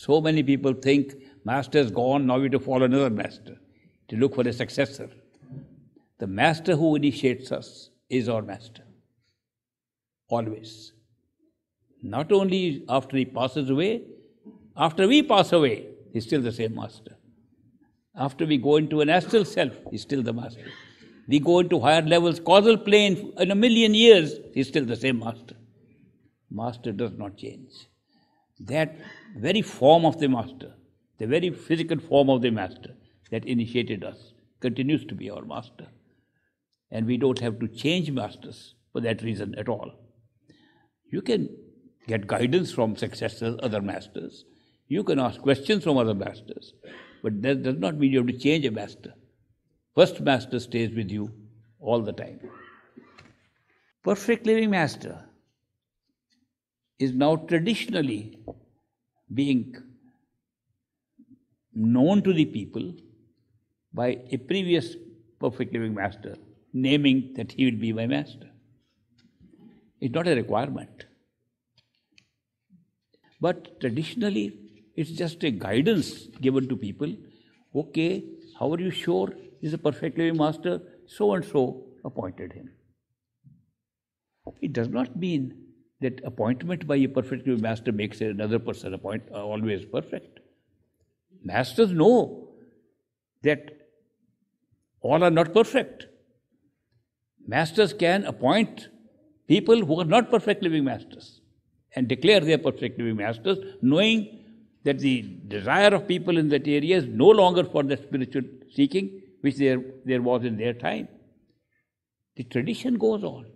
So many people think master is gone, now we have to follow another master to look for a successor. The master who initiates us is our master, always. Not only after he passes away, after we pass away, he's still the same master. After we go into an astral self, he's still the master. We go into higher levels, causal plane, in a million years, he's still the same master. Master does not change that very form of the master, the very physical form of the master that initiated us, continues to be our master. And we don't have to change masters for that reason at all. You can get guidance from successors, other masters. You can ask questions from other masters. But that does not mean you have to change a master. First master stays with you all the time. Perfect living master is now traditionally being known to the people by a previous perfect living master, naming that he will be my master. It's not a requirement. But traditionally, it's just a guidance given to people. Okay, how are you sure he's a perfect living master? So and so appointed him. It does not mean that appointment by a perfect master makes another person appoint, uh, always perfect. Masters know that all are not perfect. Masters can appoint people who are not perfect living masters and declare their perfect living masters, knowing that the desire of people in that area is no longer for the spiritual seeking which there, there was in their time. The tradition goes on.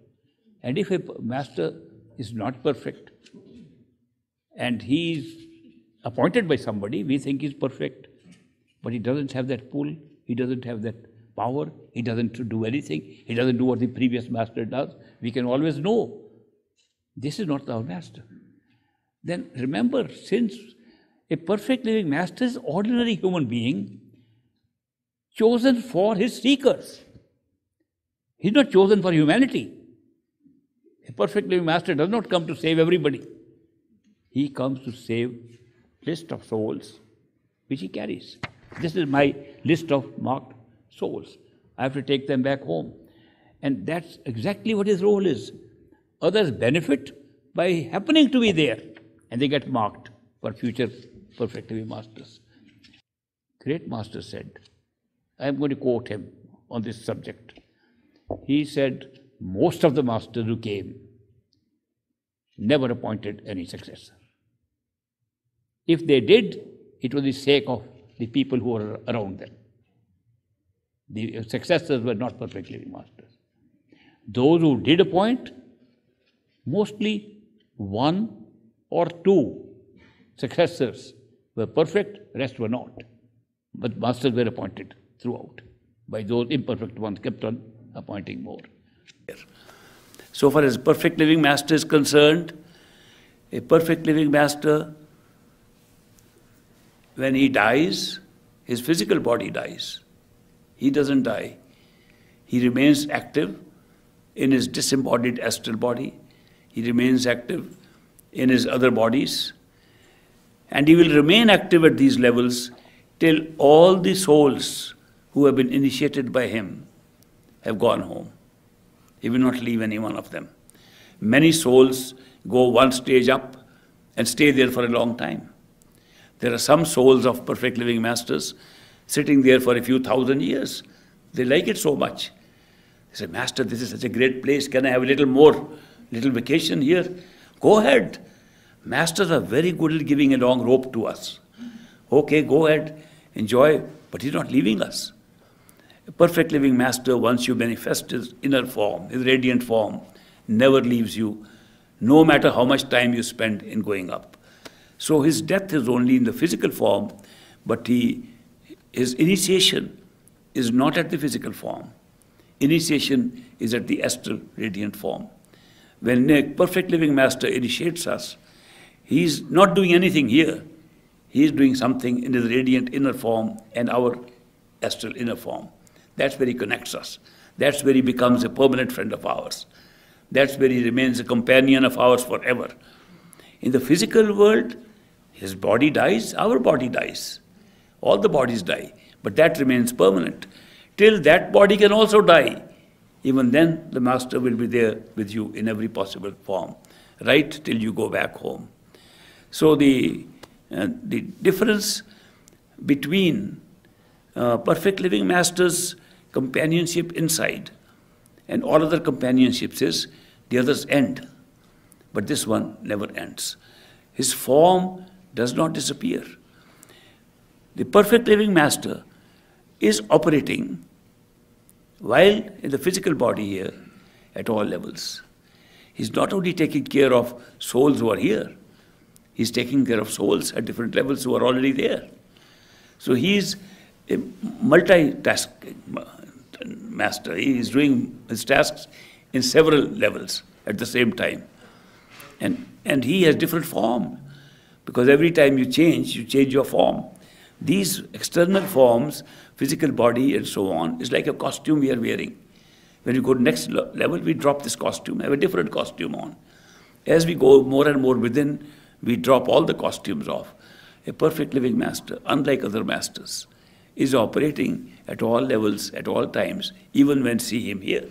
And if a master is not perfect. And he is appointed by somebody we think he's perfect, but he doesn't have that pull, he doesn't have that power, he doesn't do anything, he doesn't do what the previous master does. We can always know this is not our master. Then remember, since a perfect living master is ordinary human being chosen for his seekers. He's not chosen for humanity. A perfect living master does not come to save everybody. He comes to save list of souls which he carries. This is my list of marked souls. I have to take them back home. And that's exactly what his role is. Others benefit by happening to be there, and they get marked for future perfect living masters. Great master said, I am going to quote him on this subject. He said, most of the masters who came never appointed any successor. If they did, it was the sake of the people who were around them. The successors were not perfect living masters. Those who did appoint, mostly one or two successors were perfect, rest were not. But masters were appointed throughout by those imperfect ones, kept on appointing more. So far as perfect living master is concerned, a perfect living master, when he dies, his physical body dies. He doesn't die. He remains active in his disembodied astral body. He remains active in his other bodies. And he will remain active at these levels till all the souls who have been initiated by him have gone home. He will not leave any one of them. Many souls go one stage up and stay there for a long time. There are some souls of perfect living masters sitting there for a few thousand years. They like it so much. They say, Master, this is such a great place. Can I have a little more, little vacation here? Go ahead. Masters are very good at giving a long rope to us. Okay, go ahead, enjoy, but he's not leaving us. A perfect living master, once you manifest his inner form, his radiant form, never leaves you, no matter how much time you spend in going up. So his death is only in the physical form, but he, his initiation is not at the physical form. Initiation is at the astral radiant form. When a perfect living master initiates us, he is not doing anything here. He is doing something in his radiant inner form and our astral inner form. That's where he connects us. That's where he becomes a permanent friend of ours. That's where he remains a companion of ours forever. In the physical world, his body dies, our body dies. All the bodies die, but that remains permanent. Till that body can also die. Even then, the Master will be there with you in every possible form, right till you go back home. So the, uh, the difference between uh, perfect living masters companionship inside, and all other companionships is the others end, but this one never ends. His form does not disappear. The perfect living master is operating while in the physical body here at all levels. He's not only taking care of souls who are here, he's taking care of souls at different levels who are already there. So he's a multitask master. He is doing his tasks in several levels at the same time. And, and he has different form because every time you change, you change your form. These external forms, physical body and so on, is like a costume we are wearing. When you go to next level, we drop this costume, have a different costume on. As we go more and more within, we drop all the costumes off. A perfect living master, unlike other masters is operating at all levels, at all times, even when see him here.